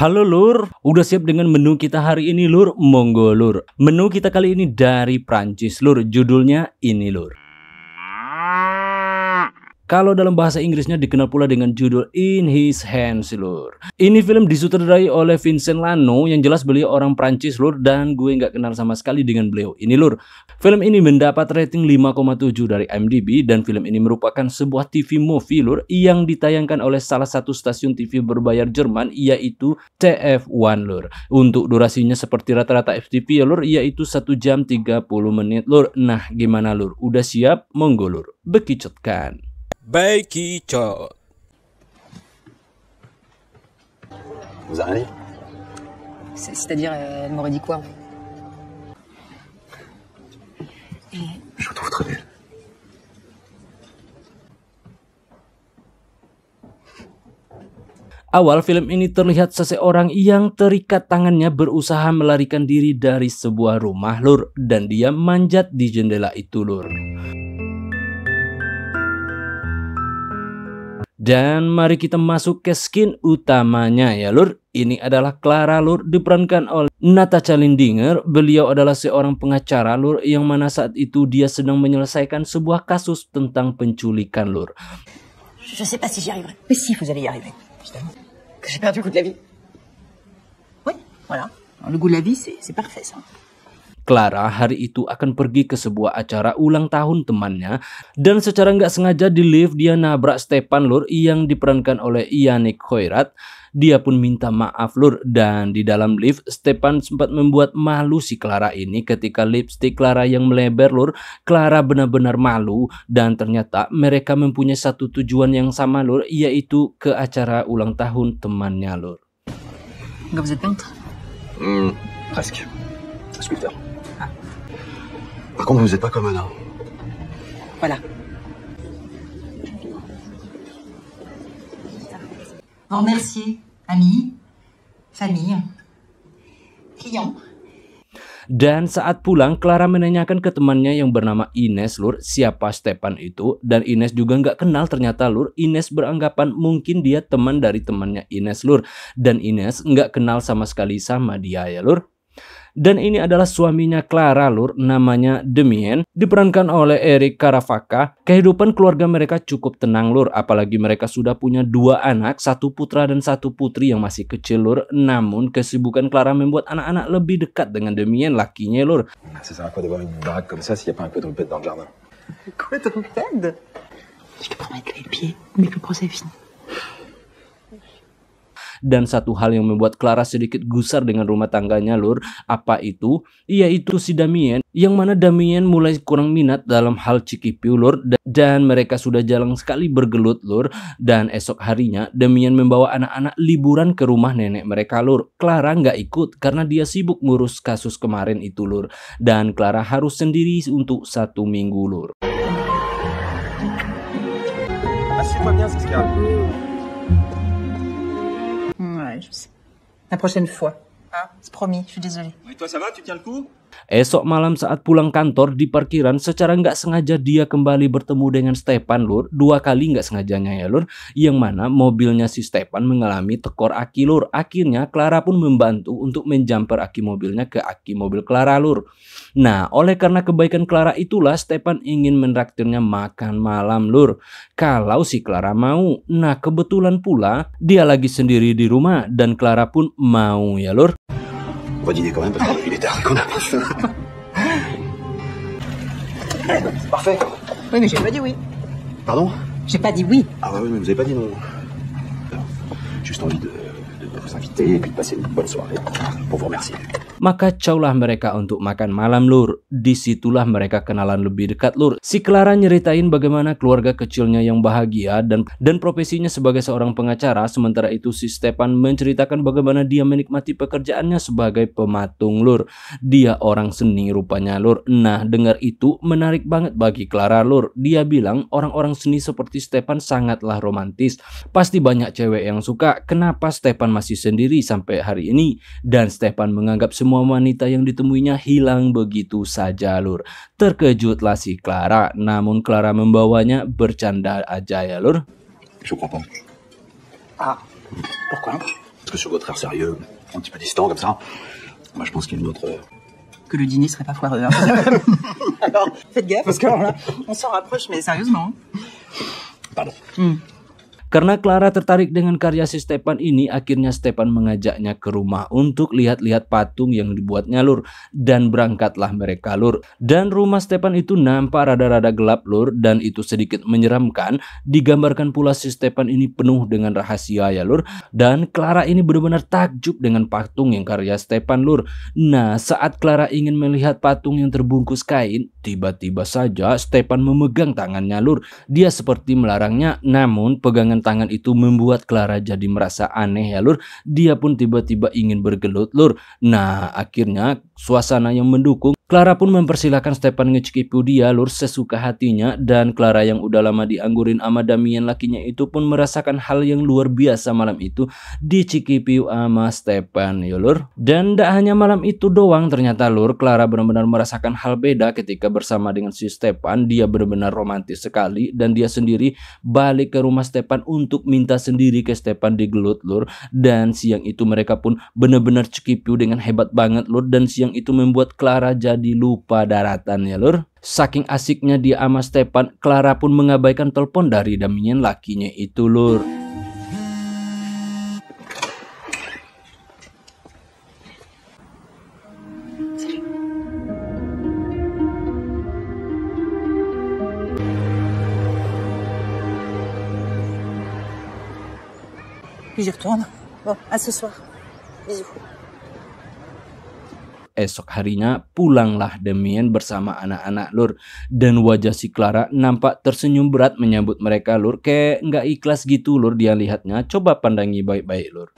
Halo Lur, udah siap dengan menu kita hari ini Lur? Monggo Lur. Menu kita kali ini dari Prancis Lur, judulnya ini Lur. Kalau dalam bahasa Inggrisnya dikenal pula dengan judul In His Hands, lur. Ini film disutradarai oleh Vincent Lano yang jelas beliau orang Prancis, lur, dan gue nggak kenal sama sekali dengan beliau. Ini, lur, film ini mendapat rating 5,7 dari IMDb dan film ini merupakan sebuah TV movie, lur, yang ditayangkan oleh salah satu stasiun TV berbayar Jerman, yaitu TF1, lur. Untuk durasinya seperti rata-rata FTV, ya, lur, yaitu 1 jam 30 menit, lur. Nah, gimana, lur? Udah siap? Monggo, lur. Bekicotkan. Baiki Chot. Vous avez C'est-à-dire, euh, elle m'aurait dit quoi Et... Je vous trouve très belle. Awal film ini terlihat seseorang yang terikat tangannya berusaha melarikan diri dari sebuah rumah lur dan dia manjat di jendela itu lur. Dan mari kita masuk ke skin utamanya ya lur. Ini adalah Clara lur diperankan oleh Natasha Lindinger. Beliau adalah seorang pengacara lur yang mana saat itu dia sedang menyelesaikan sebuah kasus tentang penculikan lur. Je sais pas si j'y arriverai. Mais si vous allez y arriver. Que j'ai perdu le goût de la vie. Oui, voilà. Le goût de la vie, c'est parfait ça. Clara hari itu akan pergi ke sebuah acara ulang tahun temannya dan secara nggak sengaja di lift dia nabrak Stepan Lur yang diperankan oleh Yannick Hoirat. Dia pun minta maaf Lur dan di dalam lift Stepan sempat membuat malu si Clara ini ketika lipstick Clara yang melebar Lur. Clara benar-benar malu dan ternyata mereka mempunyai satu tujuan yang sama Lur yaitu ke acara ulang tahun temannya Lur. Enggak bisa Hmm, presque. Sculpteur. Par contre, vous n'êtes pas comme un homme. Voilà. Vous remercier amis, famille, clients. Dan saat pulang, Clara menanyakan ke temannya yang bernama Ines, Lur, siapa Stepan itu. Dan Ines juga nggak kenal ternyata, Lur. Ines beranggapan mungkin dia teman dari temannya Ines, Lur. Dan Ines nggak kenal sama sekali sama dia ya, Lur. Dan ini adalah suaminya Clara Lur, namanya Demian, diperankan oleh Eric Caravaca. Kehidupan keluarga mereka cukup tenang Lur, apalagi mereka sudah punya dua anak, satu putra dan satu putri yang masih kecil Lur. Namun kesibukan Clara membuat anak-anak lebih dekat dengan Demian lakinya Lur. Je te les pieds, mais le procès est fini. Dan satu hal yang membuat Clara sedikit gusar dengan rumah tangganya lur, apa itu? Yaitu si Damien, yang mana Damien mulai kurang minat dalam hal Piu lur, dan mereka sudah jalan sekali bergelut lur. Dan esok harinya, Damien membawa anak-anak liburan ke rumah nenek mereka lur. Clara nggak ikut karena dia sibuk ngurus kasus kemarin itu lur. Dan Clara harus sendiri untuk satu minggu lur. Sifatnya La prochaine fois. Ah, c'est promis, je suis désolée. Et toi, ça va Tu tiens le coup Esok malam saat pulang kantor di parkiran secara nggak sengaja dia kembali bertemu dengan Stepan Lur. Dua kali nggak sengajanya ya Lur. Yang mana mobilnya si Stepan mengalami tekor aki Lur. Akhirnya Clara pun membantu untuk menjumper aki mobilnya ke aki mobil Clara Lur. Nah oleh karena kebaikan Clara itulah Stepan ingin menraktirnya makan malam Lur. Kalau si Clara mau. Nah kebetulan pula dia lagi sendiri di rumah dan Clara pun mau ya Lur. pas dîner quand même parce qu'il est tard qu'on arrive. Parfait. Oui, mais j'ai pas dit oui. Pardon J'ai pas dit oui. Ah ouais, oui, mais vous avez pas dit non. juste envie de vous inviter et puis de passer une bonne soirée pour vous remercier. Maka caulah mereka untuk makan malam lur. Disitulah mereka kenalan lebih dekat lur. Si Clara nyeritain bagaimana keluarga kecilnya yang bahagia dan dan profesinya sebagai seorang pengacara. Sementara itu si Stepan menceritakan bagaimana dia menikmati pekerjaannya sebagai pematung lur. Dia orang seni rupanya lur. Nah dengar itu menarik banget bagi Clara lur. Dia bilang orang-orang seni seperti Stepan sangatlah romantis. Pasti banyak cewek yang suka. Kenapa Stepan masih sendiri sampai hari ini? Dan Stepan menganggap semua semua wanita yang ditemuinya hilang begitu saja lur. Terkejutlah si Clara, namun Clara membawanya bercanda aja ya lur. Je comprends. Ah, pourquoi Parce que sur votre air sérieux, un petit peu distant comme ça, moi je pense qu'il y a une autre... Euh, que le dîner serait pas foireux. Hein. Alors, faites gaffe, parce que là, on s'en rapproche, mais sérieusement. Pardon. Mm. Karena Clara tertarik dengan karya si Stepan ini, akhirnya Stepan mengajaknya ke rumah untuk lihat-lihat patung yang dibuatnya Lur. Dan berangkatlah mereka Lur. Dan rumah Stepan itu nampak rada-rada gelap Lur dan itu sedikit menyeramkan. Digambarkan pula si Stepan ini penuh dengan rahasia ya Lur. Dan Clara ini benar-benar takjub dengan patung yang karya Stepan Lur. Nah saat Clara ingin melihat patung yang terbungkus kain, tiba-tiba saja Stepan memegang tangannya Lur. Dia seperti melarangnya namun pegangan tangan itu membuat Clara jadi merasa aneh ya lur. Dia pun tiba-tiba ingin bergelut lur. Nah akhirnya suasana yang mendukung Clara pun mempersilahkan Stepan ngecekipu dia lur sesuka hatinya dan Clara yang udah lama dianggurin sama Damien lakinya itu pun merasakan hal yang luar biasa malam itu dicikipi sama Stepan ya lur. Dan tidak hanya malam itu doang ternyata lur Clara benar-benar merasakan hal beda ketika bersama dengan si Stepan dia benar-benar romantis sekali dan dia sendiri balik ke rumah Stepan untuk minta sendiri ke Stepan digelut lur dan siang itu mereka pun benar-benar cikipi dengan hebat banget lur dan siang itu membuat Clara jadi jadi lupa daratan ya lur. Saking asiknya dia sama Stepan, Clara pun mengabaikan telepon dari Damien lakinya itu lur. Bon, à ce soir. Bisous. Esok harinya pulanglah demian bersama anak-anak Lur dan wajah si Clara nampak tersenyum berat menyambut mereka Lur kayak nggak ikhlas gitu Lur dia lihatnya coba pandangi baik-baik Lur.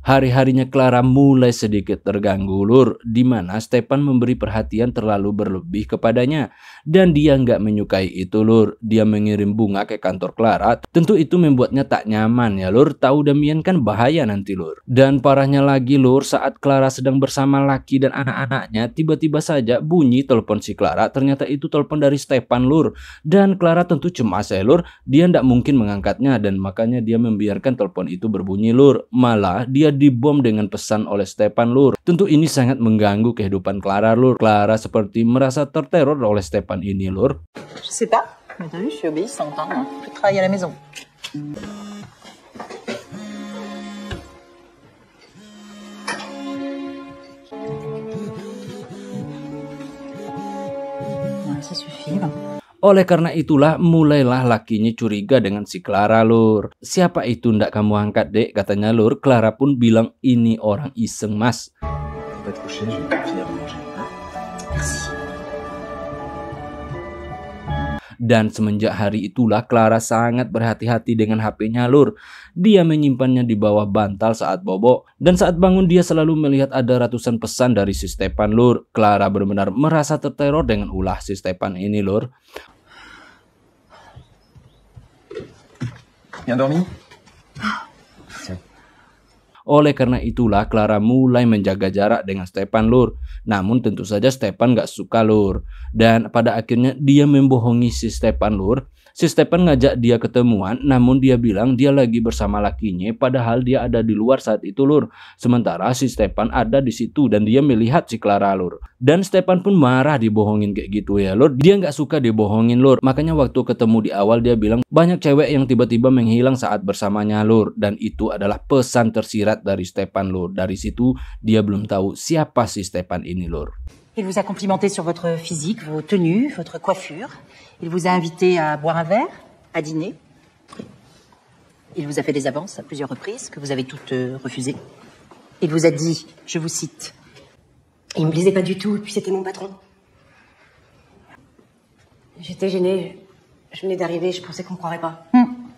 Hari-harinya Clara mulai sedikit terganggu lur, di mana Stepan memberi perhatian terlalu berlebih kepadanya. Dan dia nggak menyukai itu lur, dia mengirim bunga ke kantor Clara, tentu itu membuatnya tak nyaman ya lur, tahu Damian kan bahaya nanti lur. Dan parahnya lagi lur, saat Clara sedang bersama laki dan anak-anaknya, tiba-tiba saja bunyi telepon si Clara, ternyata itu telepon dari Stepan lur. Dan Clara tentu cemas ya lur, dia nggak mungkin mengangkatnya dan makanya dia membiarkan telepon itu berbunyi lur. Ma malah dia dibom dengan pesan oleh Stepan Lur. Tentu ini sangat mengganggu kehidupan Clara Lur. Clara seperti merasa terteror oleh Stepan ini Lur. Je sais pas, mais t'as vu, je suis Oleh karena itulah mulailah lakinya curiga dengan si Clara lur. Siapa itu ndak kamu angkat dek katanya lur. Clara pun bilang ini orang iseng mas. Dan semenjak hari itulah Clara sangat berhati-hati dengan HP-nya Lur. Dia menyimpannya di bawah bantal saat bobo. Dan saat bangun dia selalu melihat ada ratusan pesan dari si Stepan Lur. Clara benar-benar merasa terteror dengan ulah si Stepan ini Lur. Yang dormi? Oleh karena itulah Clara mulai menjaga jarak dengan Stepan Lur. Namun tentu saja Stepan gak suka Lur. Dan pada akhirnya dia membohongi si Stepan Lur. Si Stepan ngajak dia ketemuan namun dia bilang dia lagi bersama lakinya padahal dia ada di luar saat itu Lur. Sementara si Stepan ada di situ dan dia melihat si Clara Lur. Dan Stepan pun marah dibohongin kayak gitu ya. Lord dia nggak suka dibohongin Lur. Makanya waktu ketemu di awal dia bilang banyak cewek yang tiba-tiba menghilang saat bersamanya Lord Dan itu adalah pesan tersirat dari Stepan Lord Dari situ dia belum tahu siapa si Stepan ini Lord Il vous a complimenté sur votre physique, vos tenues, votre coiffure. Il vous a invité à boire un verre, à dîner. Il vous a fait des avances à plusieurs reprises que vous avez toutes euh, refusées. Il vous a dit, je vous cite, Il me plaisait pas du tout, et puis c'était mon patron. J'étais gênée, je venais d'arriver, je pensais qu'on croirait pas. Hmm.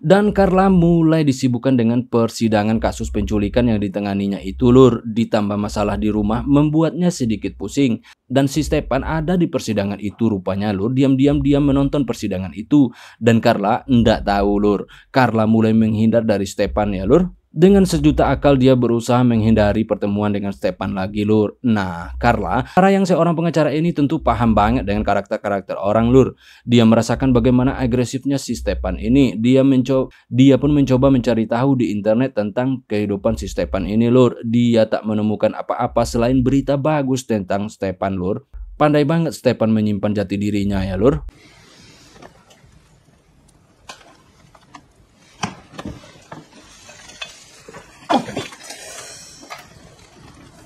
Dan Carla mulai disibukkan dengan persidangan kasus penculikan yang ditanganinya itu lur, ditambah masalah di rumah membuatnya sedikit pusing. Dan si Stepan ada di persidangan itu rupanya lur, diam-diam dia menonton persidangan itu. Dan Carla ndak tahu lur, Carla mulai menghindar dari Stepan ya lur. Dengan sejuta akal dia berusaha menghindari pertemuan dengan Stepan lagi lur. Nah Carla, Cara yang seorang pengacara ini tentu paham banget dengan karakter-karakter orang lur. Dia merasakan bagaimana agresifnya si Stepan ini. Dia mencoba, dia pun mencoba mencari tahu di internet tentang kehidupan si Stepan ini lur. Dia tak menemukan apa-apa selain berita bagus tentang Stepan lur. Pandai banget Stepan menyimpan jati dirinya ya lur.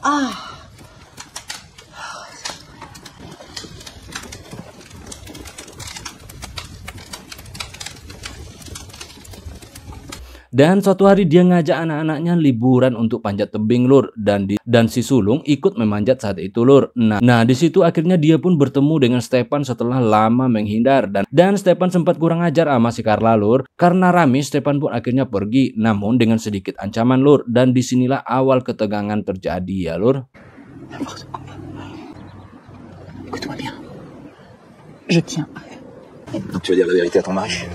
Ah. Dan suatu hari dia ngajak anak-anaknya liburan untuk panjat tebing lur dan di, dan si sulung ikut memanjat saat itu lur. Nah, nah di situ akhirnya dia pun bertemu dengan Stepan setelah lama menghindar dan dan Stepan sempat kurang ajar sama si Carla lur karena Rami Stepan pun akhirnya pergi namun dengan sedikit ancaman lur dan disinilah awal ketegangan terjadi ya lur. Je tiens. tu vas dire la vérité à ton mari.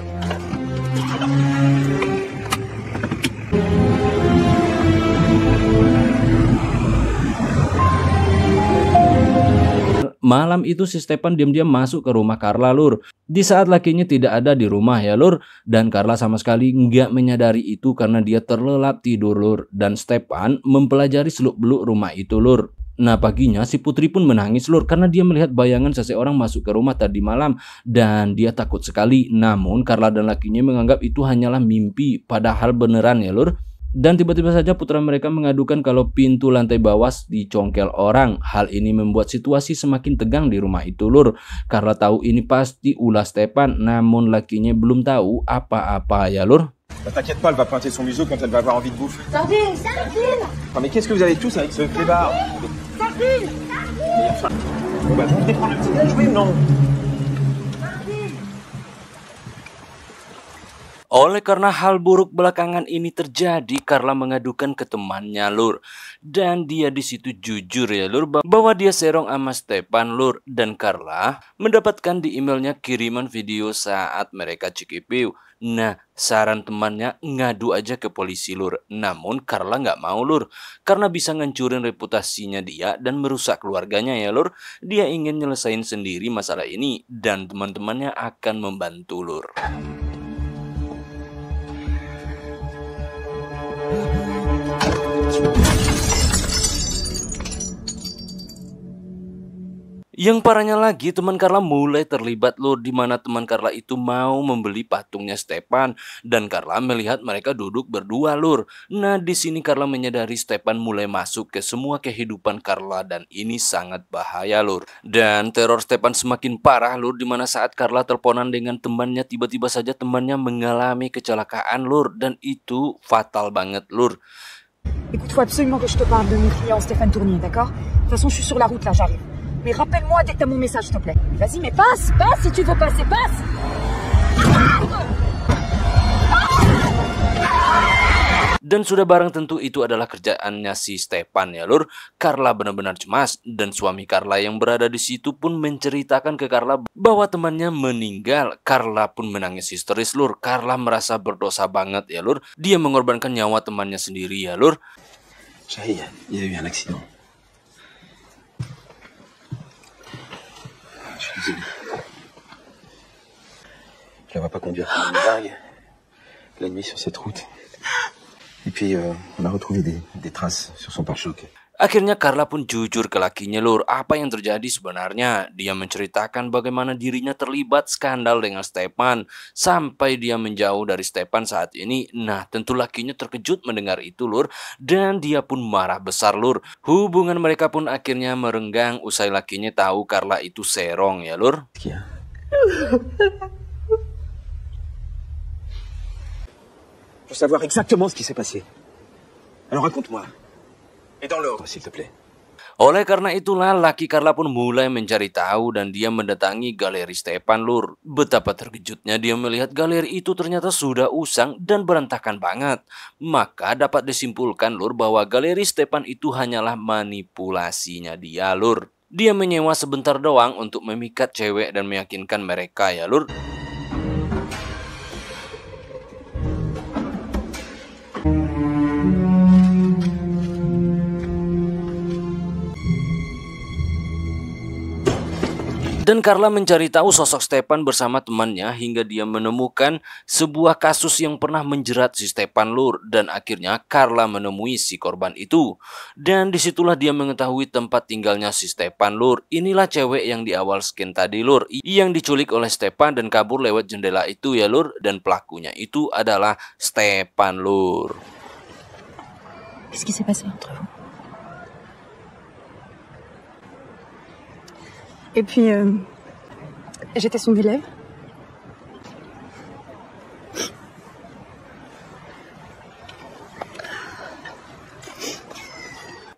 Malam itu si Stepan diam-diam masuk ke rumah Carla Lur. Di saat lakinya tidak ada di rumah ya Lur. Dan Carla sama sekali nggak menyadari itu karena dia terlelap tidur Lur. Dan Stepan mempelajari seluk beluk rumah itu Lur. Nah paginya si putri pun menangis lur karena dia melihat bayangan seseorang masuk ke rumah tadi malam dan dia takut sekali. Namun Carla dan lakinya menganggap itu hanyalah mimpi padahal beneran ya lur. Dan tiba-tiba saja putra mereka mengadukan kalau pintu lantai bawah dicongkel orang. Hal ini membuat situasi semakin tegang di rumah itu lur. Carla tahu ini pasti ulah Stepan namun lakinya belum tahu apa-apa ya lur. Bah Bon bah, vous vous prendre le petit non Oleh karena hal buruk belakangan ini terjadi, Carla mengadukan ke temannya Lur. Dan dia di situ jujur ya Lur bahwa dia serong sama Stepan Lur dan Carla mendapatkan di emailnya kiriman video saat mereka cikipiu. Nah, saran temannya ngadu aja ke polisi lur. Namun Carla nggak mau lur, karena bisa ngancurin reputasinya dia dan merusak keluarganya ya lur. Dia ingin nyelesain sendiri masalah ini dan teman-temannya akan membantu lur. Yang parahnya lagi, teman Carla mulai terlibat loh di mana teman Carla itu mau membeli patungnya Stepan dan Carla melihat mereka duduk berdua lur. Nah, di sini Carla menyadari Stepan mulai masuk ke semua kehidupan Carla dan ini sangat bahaya lur. Dan teror Stepan semakin parah lur di mana saat Carla teleponan dengan temannya tiba-tiba saja temannya mengalami kecelakaan lur dan itu fatal banget lur. Écoute, faut absolument que je te parle de mon client Stéphane Tournier, d'accord De toute façon, je suis sur la route là, j'arrive. Mais rappelle-moi dès que t'as mon message, s'il te plaît. Vas-y, mais passe, passe si tu veux passer, passe Dan sudah barang tentu itu adalah kerjaannya si Stepan ya lur. Carla benar-benar cemas dan suami Carla yang berada di situ pun menceritakan ke Carla bahwa temannya meninggal. Carla pun menangis histeris lur. Carla merasa berdosa banget ya lur. Dia mengorbankan nyawa temannya sendiri ya lur. Saya, ya, y a kecelakaan. Iya, Je la vois pas conduire une dingue la nuit sur cette route. Et puis, euh, on a retrouvé des, des traces sur son pare-choc. Akhirnya Carla pun jujur ke lakinya lur apa yang terjadi sebenarnya. Dia menceritakan bagaimana dirinya terlibat skandal dengan Stepan sampai dia menjauh dari Stepan saat ini. Nah tentu lakinya terkejut mendengar itu lur dan dia pun marah besar lur. Hubungan mereka pun akhirnya merenggang usai lakinya tahu Carla itu serong ya lur. Ya. Pour savoir exactement ce qui s'est passé. Alors raconte-moi et dans l'ordre, s'il te plaît. Oleh karena itulah, laki Carla pun mulai mencari tahu dan dia mendatangi galeri Stepan Lur. Betapa terkejutnya dia melihat galeri itu ternyata sudah usang dan berantakan banget. Maka dapat disimpulkan Lur bahwa galeri Stepan itu hanyalah manipulasinya dia Lur. Dia menyewa sebentar doang untuk memikat cewek dan meyakinkan mereka ya Lur. Dan Carla mencari tahu sosok Stepan bersama temannya hingga dia menemukan sebuah kasus yang pernah menjerat si Stepan Lur dan akhirnya Carla menemui si korban itu. Dan disitulah dia mengetahui tempat tinggalnya si Stepan Lur. Inilah cewek yang di awal skin tadi Lur yang diculik oleh Stepan dan kabur lewat jendela itu ya Lur dan pelakunya itu adalah Stepan Lur. Qu'est-ce qui s'est passé entre vous Et puis, euh, j'étais son élève.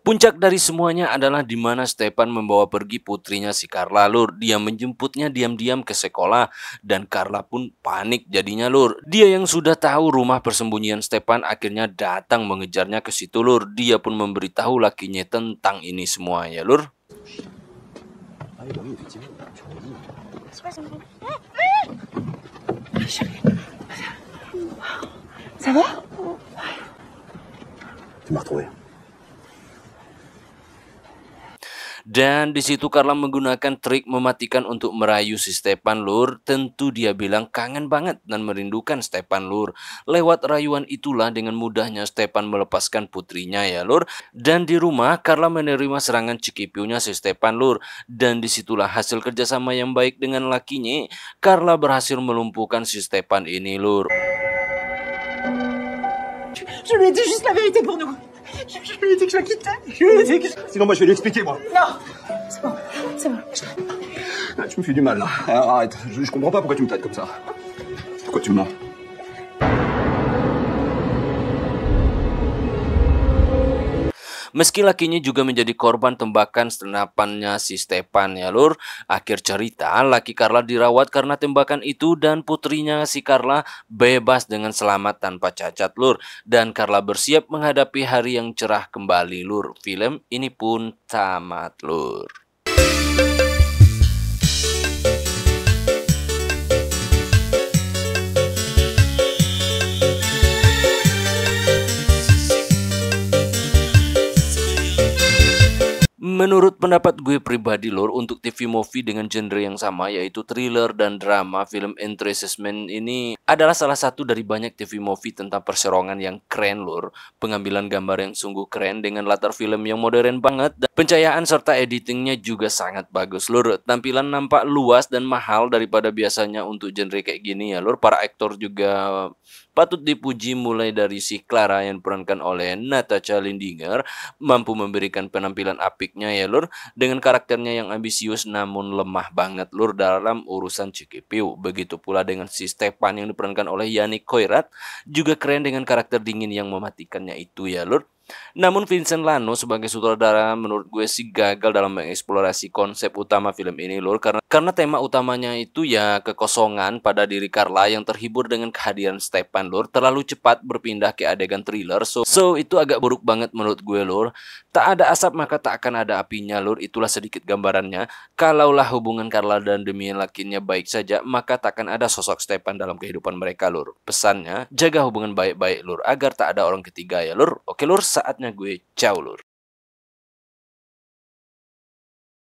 Puncak dari semuanya adalah di mana Stepan membawa pergi putrinya si Carla Lur. Dia menjemputnya diam-diam ke sekolah dan Carla pun panik jadinya Lur. Dia yang sudah tahu rumah persembunyian Stepan akhirnya datang mengejarnya ke situ Lur. Dia pun memberitahu lakinya tentang ini semuanya Lur. Ah oui, bah oui, effectivement, tu m'as dit. C'est quoi son nom ah, ah Chérie, ça va Tu m'as retrouvé. Dan di situ Carla menggunakan trik mematikan untuk merayu si Stepan Lur. Tentu dia bilang kangen banget dan merindukan Stepan Lur. Lewat rayuan itulah dengan mudahnya Stepan melepaskan putrinya ya Lur. Dan di rumah Carla menerima serangan cikipiunya si Stepan Lur. Dan disitulah hasil kerjasama yang baik dengan lakinya. Carla berhasil melumpuhkan si Stepan ini Lur. Je lui ai dit juste la vérité pour nous. Je, lui ai dit que je la quittais. Je lui ai dit que Sinon, moi, je vais lui expliquer, moi. Non C'est bon, c'est bon, je ah, Tu me fais du mal, là. arrête, je, comprends pas pourquoi tu me traites comme ça. Pourquoi tu me mens Meski lakinya juga menjadi korban tembakan senapannya si Stepan ya lur. Akhir cerita, laki Carla dirawat karena tembakan itu dan putrinya si Carla bebas dengan selamat tanpa cacat lur. Dan Carla bersiap menghadapi hari yang cerah kembali lur. Film ini pun tamat lur. menurut pendapat gue pribadi lor untuk TV movie dengan genre yang sama yaitu thriller dan drama film entertainment ini adalah salah satu dari banyak TV movie tentang perserongan yang keren lor. Pengambilan gambar yang sungguh keren dengan latar film yang modern banget dan pencahayaan serta editingnya juga sangat bagus lor. Tampilan nampak luas dan mahal daripada biasanya untuk genre kayak gini ya lor. Para aktor juga patut dipuji mulai dari si Clara yang diperankan oleh Natasha Lindinger mampu memberikan penampilan apiknya ya lur dengan karakternya yang ambisius namun lemah banget lur dalam urusan Cikipiu. Begitu pula dengan si Stepan yang diperankan oleh Yani Koirat juga keren dengan karakter dingin yang mematikannya itu ya lur. Namun Vincent Lano sebagai sutradara menurut gue sih gagal dalam mengeksplorasi konsep utama film ini lur karena karena tema utamanya itu ya kekosongan pada diri Carla yang terhibur dengan kehadiran Stepan lur terlalu cepat berpindah ke adegan thriller so, so itu agak buruk banget menurut gue lur tak ada asap maka tak akan ada apinya lur itulah sedikit gambarannya kalaulah hubungan Carla dan Demian lakinya baik saja maka tak akan ada sosok Stepan dalam kehidupan mereka lur pesannya jaga hubungan baik-baik lur agar tak ada orang ketiga ya lur oke lur saatnya gue jauh lur.